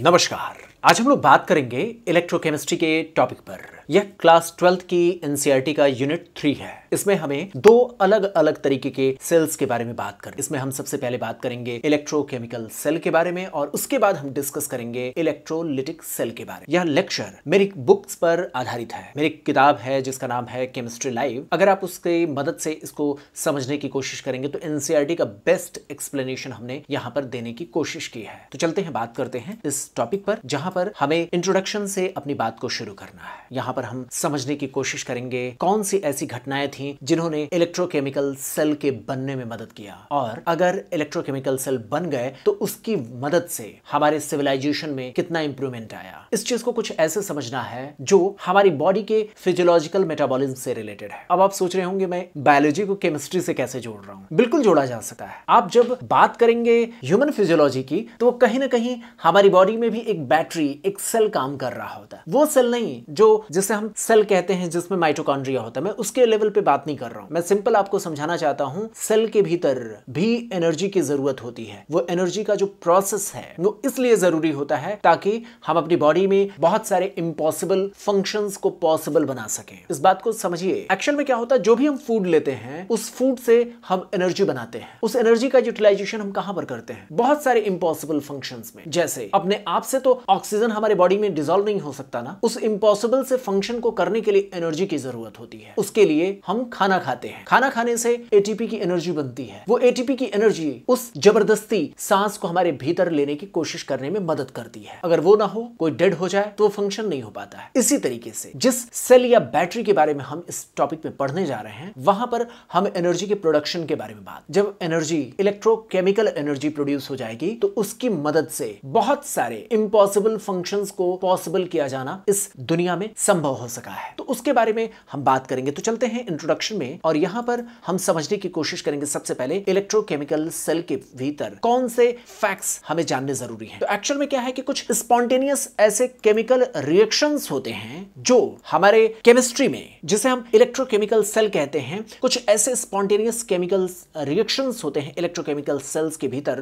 नमस्कार आज हम लोग बात करेंगे इलेक्ट्रोकेमिस्ट्री के टॉपिक पर यह क्लास ट्वेल्थ की एनसीईआरटी e का यूनिट थ्री है इसमें हमें दो अलग अलग तरीके के सेल्स के बारे में बात कर इसमें हम सबसे पहले बात करेंगे इलेक्ट्रोकेमिकल सेल के बारे में और उसके बाद हम डिस्कस करेंगे इलेक्ट्रोलिटिक सेल के बारे में यह लेक्चर मेरी बुक्स पर आधारित है मेरी किताब है जिसका नाम है केमिस्ट्री लाइव अगर आप उसकी मदद से इसको समझने की कोशिश करेंगे तो एनसीआरटी e का बेस्ट एक्सप्लेनेशन हमने यहाँ पर देने की कोशिश की है तो चलते हैं बात करते हैं इस टॉपिक पर जहाँ पर हमें इंट्रोडक्शन से अपनी बात को शुरू करना है यहाँ यहाँ पर हम समझने की कोशिश करेंगे कौन सी ऐसी घटनाएं थी जिन्होंने इलेक्ट्रोकेमिकल सेल के बनने में मदद किया और अगर इलेक्ट्रोकेमिकल सेल बन गए तो उसकी मदद से हमारे सिविलाइजेशन में कितना इंप्रूवमेंट आया इस चीज को कुछ ऐसे समझना है जो हमारी बॉडी के फिजियोलॉजिकल मेटाबॉलिज्म से रिलेटेड है अब आप सोच रहे होंगे मैं बायोलॉजी को केमिस्ट्री से कैसे जोड़ रहा हूँ बिल्कुल जोड़ा जा सकता है आप जब बात करेंगे ह्यूमन फिजियोलॉजी की तो कहीं ना कहीं हमारी बॉडी में भी एक बैटरी एक सेल काम कर रहा होता है वो सेल नहीं जो जिस जिसे हम सेल कहते हैं जिसमें माइटोकॉन्ड्रिया होता है मैं उसके लेवल पे बात नहीं कर रहा हूं मैं सिंपल आपको समझाना चाहता हूं सेल के भीतर भी एनर्जी की जरूरत होती है वो एनर्जी का जो प्रोसेस है वो इसलिए जरूरी होता है ताकि हम अपनी बॉडी में बहुत सारे इम्पॉसिबल फंक्शन को पॉसिबल बना सके इस बात को समझिए एक्चुअल में क्या होता है जो भी हम फूड लेते हैं उस फूड से हम एनर्जी बनाते हैं उस एनर्जी का यूटिलाइजेशन हम कहां पर करते हैं बहुत सारे इम्पॉसिबल फंक्शन में जैसे अपने आप से तो ऑक्सीजन हमारे बॉडी में डिजोल्व नहीं हो सकता ना उस इम्पॉसिबल से फंक्शन को करने के लिए एनर्जी की जरूरत होती है उसके लिए हम खाना खाते हैं खाना खाने से एटीपी की एनर्जी बनती है वो एटीपी की एनर्जी उस जबरदस्ती सांस को हमारे भीतर लेने की कोशिश करने में मदद करती है अगर वो ना हो कोई डेड हो जाए तो फंक्शन नहीं हो पाता है इसी तरीके से जिस सेल या बैटरी के बारे में हम इस टॉपिक में पढ़ने जा रहे हैं वहां पर हम एनर्जी के प्रोडक्शन के बारे में बात जब एनर्जी इलेक्ट्रोकेमिकल एनर्जी प्रोड्यूस हो जाएगी तो उसकी मदद से बहुत सारे इम्पॉसिबल फंक्शंस को पॉसिबल किया जाना इस दुनिया में संभव संभव हो सका है तो उसके बारे में हम बात करेंगे तो चलते हैं इंट्रोडक्शन में और यहाँ पर हम समझने की कोशिश करेंगे सबसे पहले इलेक्ट्रोकेमिकल सेल के भीतर कौन से फैक्ट्स हमें जानने जरूरी है तो एक्चुअल में क्या है कि कुछ स्पॉन्टेनियस ऐसे केमिकल रिएक्शन होते हैं जो हमारे केमिस्ट्री में जिसे हम इलेक्ट्रोकेमिकल सेल कहते हैं कुछ ऐसे स्पॉन्टेनियस केमिकल रिएक्शन होते हैं इलेक्ट्रोकेमिकल सेल्स के भीतर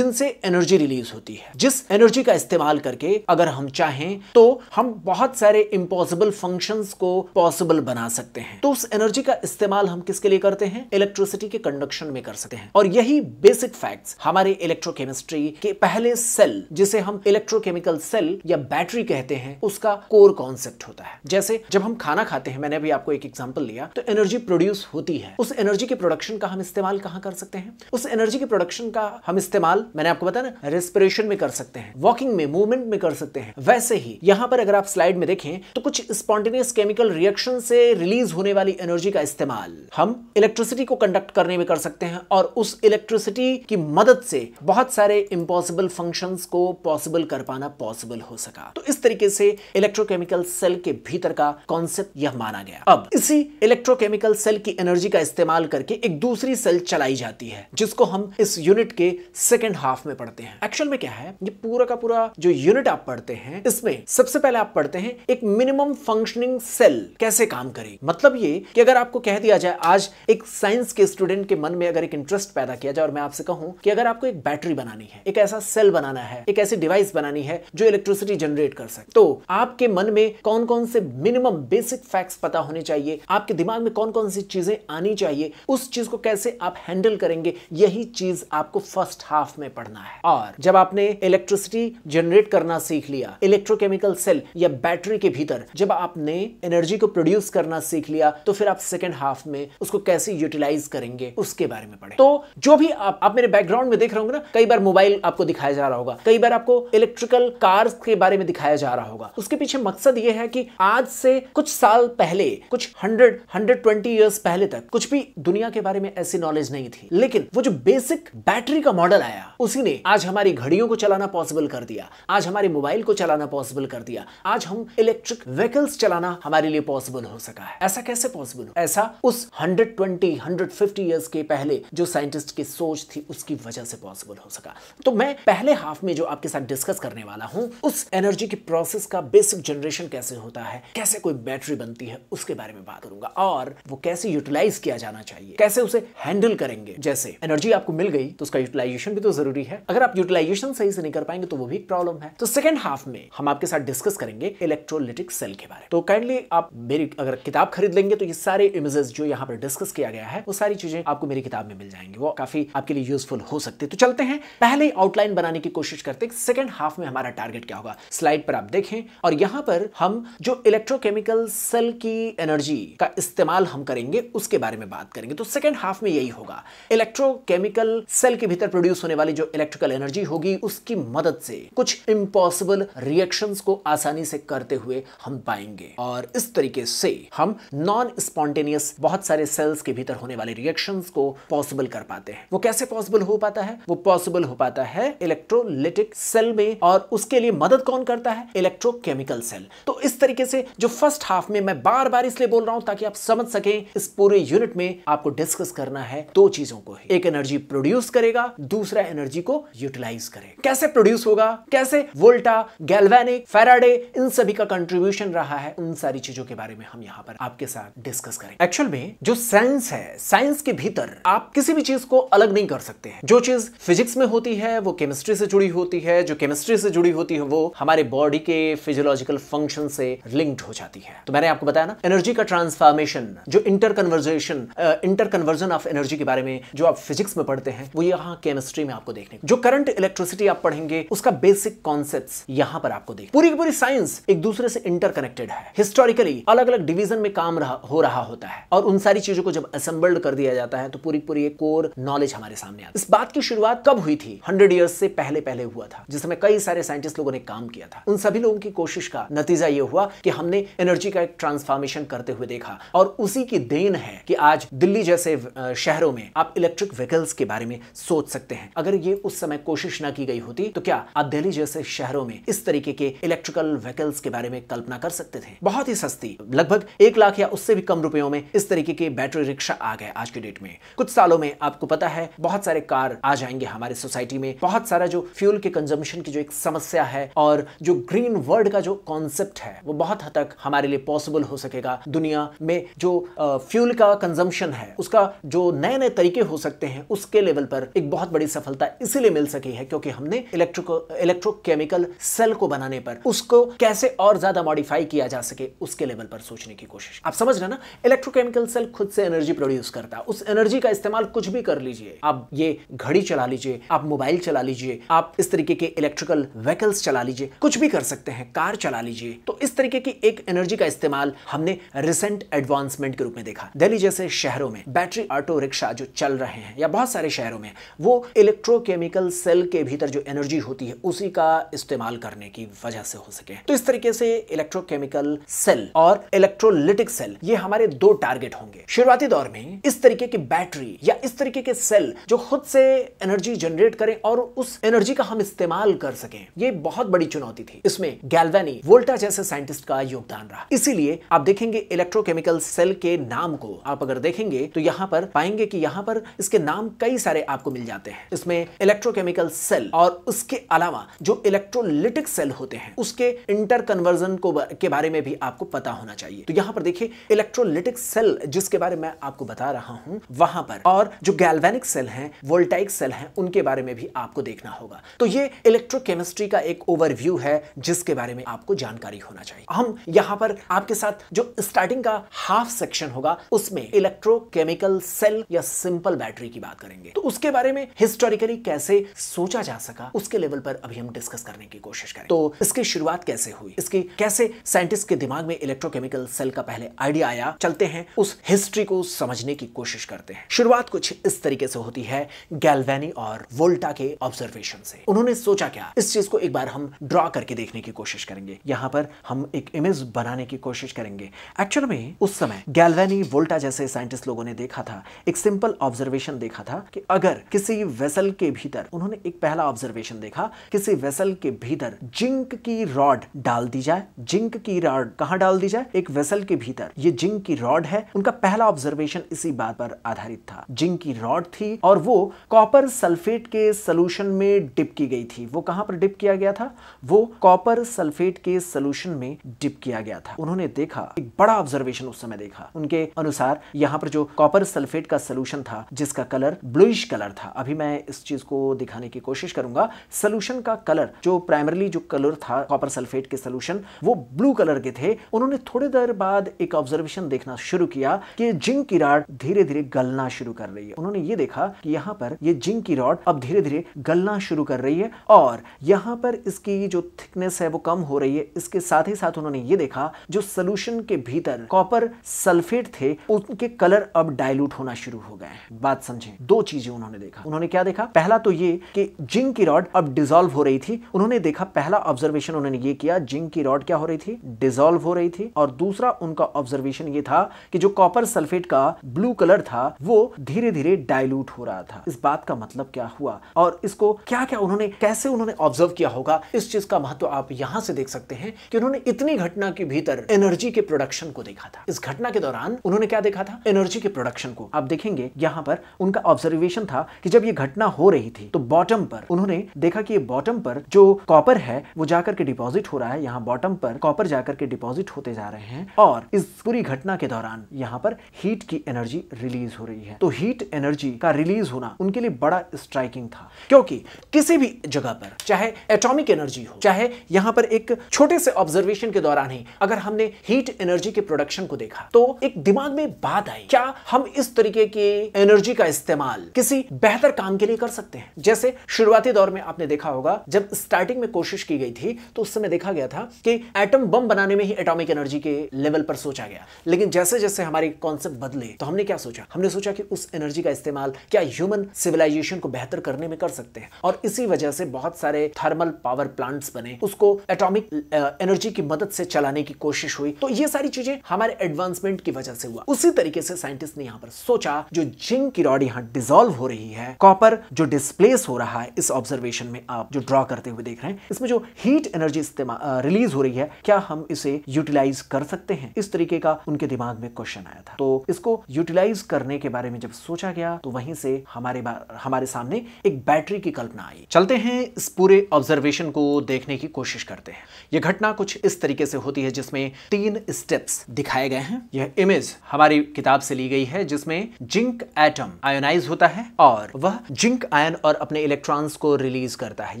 जिनसे एनर्जी रिलीज होती है जिस एनर्जी का इस्तेमाल करके अगर हम चाहें तो हम बहुत सारे इम्पोज पॉसिबल फंक्शंस को पॉसिबल बना सकते हैं तो उस एनर्जी का इस्तेमाल हम किसके लिए करते हैं इलेक्ट्रिसिटी के कंडक्शन में कर सकते हैं और यही बेसिक फैक्ट्स हमारे इलेक्ट्रोकेमिस्ट्री के पहले सेल जिसे हम इलेक्ट्रोकेमिकल सेल या बैटरी कहते हैं उसका कोर कॉन्सेप्ट होता है जैसे जब हम खाना खाते हैं मैंने भी आपको एक एग्जाम्पल लिया तो एनर्जी प्रोड्यूस होती है उस एनर्जी के प्रोडक्शन का हम इस्तेमाल कहां कर सकते हैं उस एनर्जी के प्रोडक्शन का हम इस्तेमाल मैंने आपको बताया ना रेस्पिरेशन में कर सकते हैं वॉकिंग में मूवमेंट में कर सकते हैं वैसे ही यहाँ पर अगर आप स्लाइड में देखें तो कुछ कुछ स्पॉन्टेनियस केमिकल रिएक्शन से रिलीज होने वाली एनर्जी का इस्तेमाल हम इलेक्ट्रिसिटी को कंडक्ट करने में कर सकते हैं और उस इलेक्ट्रिसिटी की मदद से बहुत सारे इम्पॉसिबल फंक्शन को पॉसिबल कर पाना पॉसिबल हो सका तो इस तरीके से इलेक्ट्रोकेमिकल सेल के भीतर का कॉन्सेप्ट यह माना गया अब इसी इलेक्ट्रोकेमिकल सेल की एनर्जी का इस्तेमाल करके एक दूसरी सेल चलाई जाती है जिसको हम इस यूनिट के सेकेंड हाफ में पढ़ते हैं एक्चुअल में क्या है ये पूरा का पूरा जो यूनिट आप पढ़ते हैं इसमें सबसे पहले आप पढ़ते हैं एक मिनिमम फंक्शनिंग सेल कैसे काम करेगी मतलब ये कि अगर आपको कह दिया जाए आज एक साइंस के स्टूडेंट के मन में अगर एक इंटरेस्ट पैदा किया जाए और मैं आपसे कहूं कि अगर आपको एक बैटरी बनानी है एक ऐसा सेल बनाना है एक ऐसी डिवाइस बनानी है जो इलेक्ट्रिसिटी जनरेट कर सके तो आपके मन में कौन कौन से मिनिमम बेसिक फैक्ट्स पता होने चाहिए आपके दिमाग में कौन कौन सी चीजें आनी चाहिए उस चीज को कैसे आप हैंडल करेंगे यही चीज आपको फर्स्ट हाफ में पढ़ना है और जब आपने इलेक्ट्रिसिटी जनरेट करना सीख लिया इलेक्ट्रोकेमिकल सेल या बैटरी के भीतर जब आपने एनर्जी को प्रोड्यूस करना सीख लिया तो फिर आप सेकेंड हाफ में उसको कैसे यूटिलाइज करेंगे उसके बारे में पढ़े तो जो भी आप आप मेरे बैकग्राउंड में देख रहे होंगे ना कई बार मोबाइल आपको दिखाया जा रहा होगा कई बार आपको इलेक्ट्रिकल कार्स के बारे में दिखाया जा रहा होगा उसके पीछे मकसद ये है कि आज से कुछ साल पहले कुछ हंड्रेड हंड्रेड ट्वेंटी ईयर्स पहले तक कुछ भी दुनिया के बारे में ऐसी नॉलेज नहीं थी लेकिन वो जो बेसिक बैटरी का मॉडल आया उसी ने आज हमारी घड़ियों को चलाना पॉसिबल कर दिया आज हमारे मोबाइल को चलाना पॉसिबल कर दिया आज हम इलेक्ट्रिक व्हीकल्स चलाना हमारे लिए पॉसिबल हो सका है ऐसा कैसे पॉसिबल हो ऐसा उस 120 150 इयर्स के पहले जो साइंटिस्ट की सोच थी उसकी वजह से पॉसिबल हो सका तो मैं पहले हाफ में जो आपके साथ डिस्कस करने वाला हूं उस एनर्जी की प्रोसेस का बेसिक जनरेशन कैसे होता है कैसे कोई बैटरी बनती है उसके बारे में बात करूंगा और वो कैसे यूटिलाइज किया जाना चाहिए कैसे उसे हैंडल करेंगे जैसे एनर्जी आपको मिल गई तो उसका यूटिलाइजेशन भी तो जरूरी है अगर आप यूटिलाइजेशन सही से नहीं कर पाएंगे तो वो भी प्रॉब्लम है तो सेकेंड हाफ में हम आपके साथ डिस्कस करेंगे इलेक्ट्रोलिटिक सेल मॉडल के बारे में तो काइंडली आप मेरी अगर किताब खरीद लेंगे तो ये सारे इमेजेस जो यहाँ पर डिस्कस किया गया है वो सारी चीजें आपको मेरी किताब में मिल जाएंगी वो काफी आपके लिए यूजफुल हो सकती है तो चलते हैं पहले आउटलाइन बनाने की कोशिश करते हैं सेकेंड हाफ में हमारा टारगेट क्या होगा स्लाइड पर आप देखें और यहाँ पर हम जो इलेक्ट्रोकेमिकल सेल की एनर्जी का इस्तेमाल हम करेंगे उसके बारे में बात करेंगे तो सेकेंड हाफ में यही होगा इलेक्ट्रोकेमिकल सेल के भीतर प्रोड्यूस होने वाली जो इलेक्ट्रिकल एनर्जी होगी उसकी मदद से कुछ इंपॉसिबल रिएक्शंस को आसानी से करते हुए हम पाएंगे और इस तरीके से हम नॉन स्पॉन्टेनियस बहुत सारे सेल्स के भीतर होने वाले रिएक्शन को पॉसिबल कर पाते हैं वो कैसे पॉसिबल हो पाता है वो पॉसिबल हो पाता है इलेक्ट्रोलिटिक सेल में और उसके लिए मदद कौन करता है इलेक्ट्रोकेमिकल सेल तो इस तरीके से जो फर्स्ट हाफ में मैं बार बार इसलिए बोल रहा हूं ताकि आप समझ सके इस पूरे यूनिट में आपको डिस्कस करना है दो चीजों को एक एनर्जी प्रोड्यूस करेगा दूसरा एनर्जी को यूटिलाइज करेगा कैसे प्रोड्यूस होगा कैसे वोल्टा गैल्वेनिक फेराडे इन सभी का कंट्रीब्यूशन रहा है उन सारी चीजों के बारे में हम यहाँ पर आपके साथ डिस्कस करें एक्चुअल में जो साइंस है साइंस के भीतर आप किसी भी चीज को अलग नहीं कर सकते हैं जो चीज फिजिक्स में होती है वो केमिस्ट्री से जुड़ी होती है जो केमिस्ट्री से जुड़ी होती है वो हमारे बॉडी के फिजियोलॉजिकल फंक्शन से लिंक्ड हो जाती है तो मैंने आपको बताया ना एनर्जी का ट्रांसफॉर्मेशन जो interconversion interconversion of energy के बारे में जो आप फिजिक्स में पढ़ते हैं वो यहाँ केमिस्ट्री में आपको देखने जो करंट इलेक्ट्रिसिटी आप पढ़ेंगे उसका बेसिक कॉन्सेप्ट यहाँ पर आपको देख पूरी की पूरी साइंस एक दूसरे से इंटर कनेक्टेड है हिस्टोरिकली अलग अलग डिवीजन में काम रह, हो रहा होता है और उन सारी चीजों को जब असेंबल्ड कर दिया जाता है तो पूरी पूरी एक कोर नॉलेज हमारे सामने आती इस बात की शुरुआत कब हुई थी हंड्रेड ईयर्स से पहले पहले हुआ था जिसमें कई सारे साइंटिस्ट लोगों ने काम किया था उन सभी लोगों की कोशिश का नतीजा ये हुआ कि हमने एनर्जी का एक ट्रांसफॉर्मेशन करते हुए देखा और उसी की देन है कि आज दिल्ली जैसे शहरों में आप इलेक्ट्रिक व्हीकल्स के बारे में सोच सकते हैं अगर ये उस समय कोशिश ना की गई होती तो क्या आप दिल्ली जैसे शहरों में इस तरीके के इलेक्ट्रिकल व्हीकल्स के बारे में कल्पना कर कर सकते थे बहुत ही सस्ती लगभग एक लाख या उससे भी कम रुपयों में इस तरीके के बैटरी रिक्शा आ गए आज के डेट में कुछ सालों में आपको पता है बहुत सारे कार आ जाएंगे हमारे सोसाइटी में बहुत सारा जो फ्यूल के कंजम्पशन की जो एक समस्या है और जो ग्रीन वर्ल्ड का जो कॉन्सेप्ट है वो बहुत हद तक हमारे लिए पॉसिबल हो सकेगा दुनिया में जो फ्यूल का कंजम्पशन है उसका जो नए नए तरीके हो सकते हैं उसके लेवल पर एक बहुत बड़ी सफलता इसीलिए मिल सकी है क्योंकि हमने इलेक्ट्रिको इलेक्ट्रोकेमिकल सेल को बनाने पर उसको कैसे और ज्यादा मॉडिफाई अप्लाई किया जा सके उसके लेवल पर सोचने की कोशिश आप समझ रहे ना इलेक्ट्रोकेमिकल सेल खुद से एनर्जी प्रोड्यूस करता है उस एनर्जी का इस्तेमाल कुछ भी कर लीजिए आप ये घड़ी चला लीजिए आप मोबाइल चला लीजिए आप इस तरीके के इलेक्ट्रिकल व्हीकल्स चला लीजिए कुछ भी कर सकते हैं कार चला लीजिए तो इस तरीके की एक एनर्जी का इस्तेमाल हमने रिसेंट एडवांसमेंट के रूप में देखा दिल्ली जैसे शहरों में बैटरी ऑटो रिक्शा जो चल रहे हैं या बहुत सारे शहरों में वो इलेक्ट्रोकेमिकल सेल के भीतर जो एनर्जी होती है उसी का इस्तेमाल करने की वजह से हो सके तो इस तरीके से इलेक्ट्रो इलेक्ट्रोकेमिकल सेल और इलेक्ट्रोलिटिक सेल ये हमारे दो टारगेट होंगे शुरुआती दौर में इस तरीके की बैटरी या इस तरीके के सेल जो खुद से एनर्जी जनरेट करें और उस एनर्जी का हम इस्तेमाल कर सकें ये बहुत बड़ी चुनौती थी इसमें गैल्वेनी वोल्टा जैसे साइंटिस्ट का योगदान रहा इसीलिए आप देखेंगे इलेक्ट्रोकेमिकल सेल के नाम को आप अगर देखेंगे तो यहाँ पर पाएंगे कि यहाँ पर इसके नाम कई सारे आपको मिल जाते हैं इसमें इलेक्ट्रोकेमिकल सेल और उसके अलावा जो इलेक्ट्रोलिटिक सेल होते हैं उसके इंटर कन्वर्जन को के बारे में भी आपको पता होना चाहिए तो यहां पर देखिए इलेक्ट्रोलिटिक सेल जिसके बारे में आपको बता रहा हूं वहां पर और जो गैल्वेनिक सेल है वोल्टाइक सेल है उनके बारे में भी आपको देखना होगा तो ये इलेक्ट्रोकेमिस्ट्री का एक ओवरव्यू है जिसके बारे में आपको जानकारी होना चाहिए हम यहाँ पर आपके साथ जो स्टार्टिंग का हाफ सेक्शन होगा उसमें इलेक्ट्रोकेमिकल सेल या सिंपल बैटरी की बात करेंगे तो उसके बारे में हिस्टोरिकली कैसे सोचा जा सका उसके लेवल पर अभी हम डिस्कस करने की कोशिश करें तो इसकी शुरुआत कैसे हुई इसकी कैसे साइंटिस्ट के दिमाग में इलेक्ट्रोकेमिकल सेल का पहले आइडिया आया चलते हैं उस हिस्ट्री को समझने की कोशिश करते हैं शुरुआत कुछ इस तरीके से होती है गैलवेनी और वोल्टा के ऑब्जर्वेशन से उन्होंने सोचा क्या इस चीज को एक बार हम ड्रॉ करके देखने की कोशिश करेंगे यहाँ पर हम एक इमेज बनाने की कोशिश करेंगे एक्चुअल में उस समय गैलवेनी वोल्टा जैसे साइंटिस्ट लोगों ने देखा था एक सिंपल ऑब्जर्वेशन देखा था कि अगर किसी वेसल के भीतर उन्होंने एक पहला ऑब्जर्वेशन देखा किसी वेसल के भीतर जिंक की रॉड डाल दी जाए जिंक जिंक की रॉड कहाँ डाल दी जाए एक वेसल के भीतर ये जिंक की रॉड है उनका पहला ऑब्जर्वेशन इसी बात पर आधारित था जिंक की रॉड थी और वो कॉपर सल्फेट के सोल्यूशन में डिप की गई थी वो कहां पर डिप किया गया था वो कॉपर सल्फेट के सोल्यूशन में डिप किया गया था उन्होंने देखा एक बड़ा ऑब्जर्वेशन उस समय देखा उनके अनुसार यहाँ पर जो कॉपर सल्फेट का सोल्यूशन था जिसका कलर ब्लूइश कलर था अभी मैं इस चीज को दिखाने की कोशिश करूंगा सोल्यूशन का कलर जो प्राइमरली जो कलर था कॉपर सल्फेट के सोल्यूशन वो ब्लू कलर के थे उन्होंने थोड़ी देर बाद एक ऑब्जर्वेशन देखना शुरू किया कि जिंक की रॉड धीरे धीरे गलना शुरू कर रही है उन्होंने ये देखा कि यहाँ पर ये जिंक की रॉड अब धीरे धीरे गलना शुरू कर रही है और यहाँ पर इसकी जो थिकनेस है वो कम हो रही है इसके साथ ही साथ उन्होंने ये देखा जो सोल्यूशन के भीतर कॉपर सल्फेट थे उनके कलर अब डायलूट होना शुरू हो गए बात समझे दो चीजें उन्होंने देखा उन्होंने क्या देखा पहला तो ये कि जिंक की रॉड अब डिजोल्व हो रही थी उन्होंने देखा पहला ऑब्जर्वेशन उन्होंने ये किया जिंक की रॉड क्या हो रही थी थी डिजोल्व हो रही थी और दूसरा उनका ऑब्जर्वेशन ये था कि जो कॉपर सल्फेट का ब्लू कलर था वो धीरे धीरे डायलूट हो रहा था इस बात का मतलब क्या हुआ और इसको क्या क्या उन्होंने कैसे उन्होंने ऑब्जर्व किया होगा इस चीज का महत्व आप यहां से देख सकते हैं कि उन्होंने इतनी घटना के भीतर एनर्जी के प्रोडक्शन को देखा था इस घटना के दौरान उन्होंने क्या देखा था एनर्जी के प्रोडक्शन को आप देखेंगे यहाँ पर उनका ऑब्जर्वेशन था कि जब ये घटना हो रही थी तो बॉटम पर उन्होंने देखा कि बॉटम पर जो कॉपर है वो जाकर के डिपॉजिट हो रहा है यहाँ बॉटम पर कॉपर पर जाकर के डिपॉजिट होते जा रहे हैं और इस पूरी घटना के दौरान यहाँ पर हीट की एनर्जी रिलीज हो रही है तो हीट एनर्जी का रिलीज होना उनके लिए बड़ा स्ट्राइकिंग था क्योंकि किसी भी जगह पर चाहे एटॉमिक एनर्जी हो चाहे यहाँ पर एक छोटे से ऑब्जर्वेशन के दौरान ही अगर हमने हीट एनर्जी के प्रोडक्शन को देखा तो एक दिमाग में बात आई क्या हम इस तरीके की एनर्जी का इस्तेमाल किसी बेहतर काम के लिए कर सकते हैं जैसे शुरुआती दौर में आपने देखा होगा जब स्टार्टिंग में कोशिश की गई थी तो उस समय देखा गया था कि एटम बम बनाने में ही एटॉमिक एनर्जी के लेवल पर सोचा गया लेकिन जैसे जैसे हमारे कॉन्सेप्ट बदले तो हमने क्या सोचा हमने सोचा कि उस एनर्जी का इस्तेमाल क्या ह्यूमन सिविलाइजेशन को बेहतर करने में कर सकते हैं और इसी वजह से बहुत सारे थर्मल पावर प्लांट्स बने उसको एटॉमिक एनर्जी uh, की मदद से चलाने की कोशिश हुई तो ये सारी चीजें हमारे एडवांसमेंट की वजह से हुआ उसी तरीके से साइंटिस्ट ने यहाँ पर सोचा जो जिंक की रॉड यहाँ डिजोल्व हो रही है कॉपर जो डिस्प्लेस हो रहा है इस ऑब्जर्वेशन में आप जो ड्रॉ करते हुए देख रहे हैं इसमें जो हीट एनर्जी रिलीज हो रही है क्या हम इसे यूटिलाइज कर सकते हैं इस तरीके का उनके दिमाग में क्वेश्चन आया था तो इसको यूटिलाइज करने के बारे में जब सोचा गया तो वहीं से हमारे हमारे सामने एक बैटरी की कल्पना आई चलते हैं इस पूरे ऑब्जर्वेशन को देखने की कोशिश करते हैं यह घटना कुछ इस तरीके से होती है जिसमें तीन स्टेप्स दिखाए गए हैं यह इमेज हमारी किताब से ली गई है जिसमें जिंक एटम आयोनाइज होता है और वह जिंक आयन और अपने इलेक्ट्रॉन्स को रिलीज करता है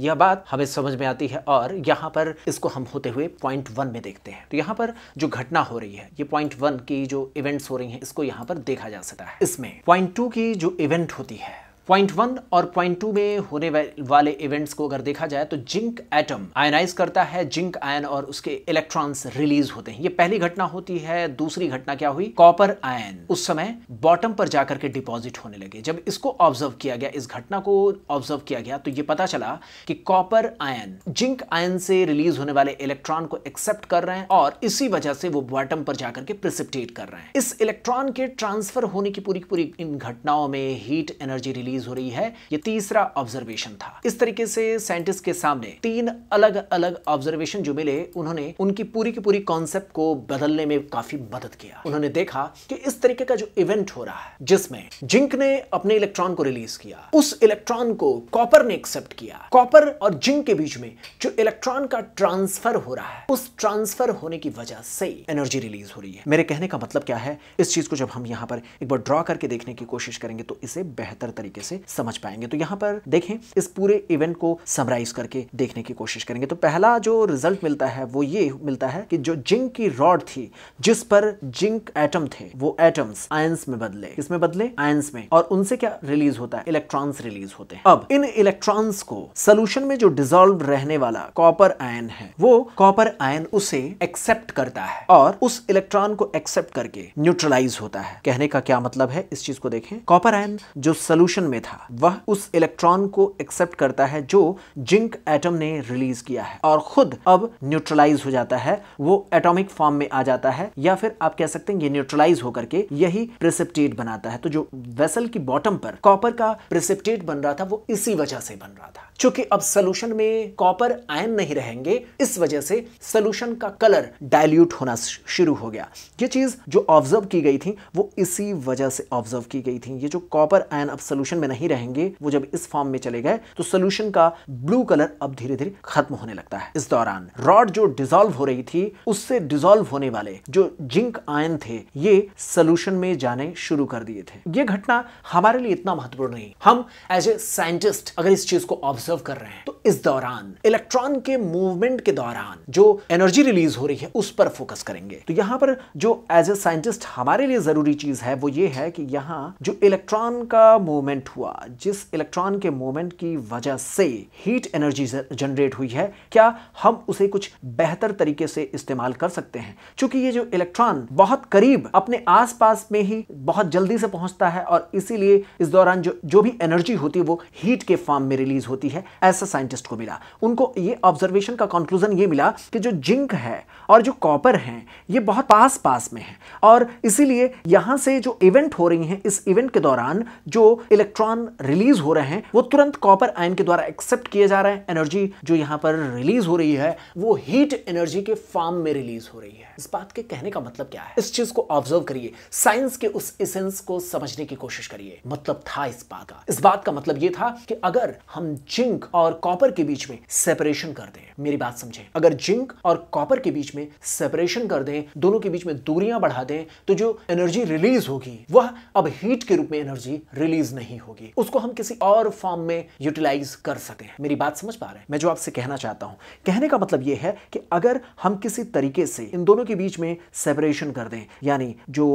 यह बात हमें समझ में आती है और यहां पर इसको हम होते हुए पॉइंट वन में देखते हैं तो यहाँ पर जो घटना हो रही है ये पॉइंट वन की जो इवेंट्स हो रही हैं इसको यहाँ पर देखा जा सकता है इसमें पॉइंट टू की जो इवेंट होती है पॉइंट वन और पॉइंट टू में होने वाले इवेंट्स को अगर देखा जाए तो जिंक एटम आयनाइज करता है जिंक आयन और उसके इलेक्ट्रॉन्स रिलीज होते हैं ये पहली घटना होती है दूसरी घटना क्या हुई कॉपर आयन उस समय बॉटम पर जाकर के डिपॉजिट होने लगे जब इसको ऑब्जर्व किया गया इस घटना को ऑब्जर्व किया गया तो ये पता चला कि कॉपर आयन जिंक आयन से रिलीज होने वाले इलेक्ट्रॉन को एक्सेप्ट कर रहे हैं और इसी वजह से वो बॉटम पर जाकर के प्रिसिप्टेट कर रहे हैं इस इलेक्ट्रॉन के ट्रांसफर होने की पूरी पूरी इन घटनाओं में हीट एनर्जी रिलीज रिलीज हो रही है ये तीसरा ऑब्जर्वेशन था इस तरीके से साइंटिस्ट के सामने तीन अलग अलग ऑब्जर्वेशन जो मिले उन्होंने उनकी पूरी की पूरी कॉन्सेप्ट को बदलने में काफी मदद किया उन्होंने देखा कि इस तरीके का जो इवेंट हो रहा है जिसमें जिंक ने अपने इलेक्ट्रॉन को रिलीज किया उस इलेक्ट्रॉन को कॉपर ने एक्सेप्ट किया कॉपर और जिंक के बीच में जो इलेक्ट्रॉन का ट्रांसफर हो रहा है उस ट्रांसफर होने की वजह से एनर्जी रिलीज हो रही है मेरे कहने का मतलब क्या है इस चीज को जब हम यहां पर एक बार ड्रॉ करके देखने की कोशिश करेंगे तो इसे बेहतर तरीके तरीके से समझ पाएंगे तो यहाँ पर देखें इस पूरे इवेंट को समराइज करके देखने की कोशिश करेंगे तो पहला जो रिजल्ट मिलता है वो ये मिलता है कि जो जिंक की रॉड थी जिस पर जिंक एटम थे वो एटम्स आयंस में बदले इसमें बदले आयंस में और उनसे क्या रिलीज होता है इलेक्ट्रॉन्स रिलीज होते हैं अब इन इलेक्ट्रॉन्स को सोल्यूशन में जो डिजोल्व रहने वाला कॉपर आयन है वो कॉपर आयन उसे एक्सेप्ट करता है और उस इलेक्ट्रॉन को एक्सेप्ट करके न्यूट्रलाइज होता है कहने का क्या मतलब है इस चीज को देखें कॉपर आयन जो सोल्यूशन में था वह उस इलेक्ट्रॉन को एक्सेप्ट करता है जो जिंक एटम ने रिलीज किया है और खुद अब न्यूट्रलाइज हो जाता है वो एटॉमिक फॉर्म में आ जाता है या फिर आप कह सकते हैं ये न्यूट्रलाइज होकर के यही प्रेसिप्टेट बनाता है तो जो वेसल की बॉटम पर कॉपर का प्रेसिप्टेट बन रहा था वो इसी वजह से बन रहा था चूंकि अब सोल्यूशन में कॉपर आयन नहीं रहेंगे इस वजह से सोल्यूशन का कलर डायल्यूट होना शुरू हो गया ये चीज जो ऑब्जर्व की गई थी वो इसी वजह से ऑब्जर्व की गई थी ये जो कॉपर आयन अब सोल्यूशन में नहीं रहेंगे वो जब इस फॉर्म में चले गए तो सोल्यूशन का ब्लू कलर अब धीरे धीरे खत्म होने लगता है इस दौरान रॉड जो डिजोल्व हो रही थी उससे डिजोल्व होने वाले जो जिंक आयन थे ये सोल्यूशन में जाने शुरू कर दिए थे ये घटना हमारे लिए इतना महत्वपूर्ण नहीं हम एज ए साइंटिस्ट अगर इस चीज को ऑब्जर्व कर रहे हैं तो इस दौरान इलेक्ट्रॉन के मूवमेंट के दौरान जो एनर्जी रिलीज हो रही है उस पर फोकस करेंगे तो यहां पर जो एज ए साइंटिस्ट हमारे लिए जरूरी चीज है वो ये है कि यहां जो इलेक्ट्रॉन का मूवमेंट हुआ जिस इलेक्ट्रॉन के मूवमेंट की वजह से हीट एनर्जी जनरेट हुई है क्या हम उसे कुछ बेहतर तरीके से इस्तेमाल कर सकते हैं क्योंकि ये जो इलेक्ट्रॉन बहुत करीब अपने आसपास में ही बहुत जल्दी से पहुंचता है और इसीलिए इस दौरान जो जो भी एनर्जी होती है वो हीट के फॉर्म में रिलीज होती है ऐसा साइंटिस्ट को मिला उनको ये ऑब्जर्वेशन का कंक्लूजन ये मिला कि जो जिंक है और जो कॉपर हैं ये बहुत पास पास में हैं और इसीलिए यहाँ से जो इवेंट हो रही हैं इस इवेंट के दौरान जो इलेक्ट्रॉन रिलीज हो रहे हैं वो तुरंत कॉपर आयन के द्वारा एक्सेप्ट किए जा रहे हैं एनर्जी जो यहाँ पर रिलीज हो रही है वो हीट एनर्जी के फॉर्म में रिलीज हो रही है इस बात के कहने का मतलब क्या है इस चीज को ऑब्जर्व करिए साइंस के उस इसेंस को समझने की कोशिश करिए मतलब था इस बात का इस बात का मतलब ये था कि अगर हम जिंक और कॉपर के बीच में सेपरेशन कर दें मेरी बात समझें अगर जिंक और कॉपर के बीच में दें सेपरेशन कर दें दोनों के बीच में दूरियां बढ़ा दें तो जो एनर्जी रिलीज होगी वह अब हीट के रूप में एनर्जी रिलीज नहीं होगी उसको हम किसी और फॉर्म में यूटिलाइज कर सकते हैं मेरी बात समझ पा रहे हैं मैं जो आपसे कहना चाहता हूं कहने का मतलब यह है कि अगर हम किसी तरीके से इन दोनों के बीच में सेपरेशन कर दें यानी जो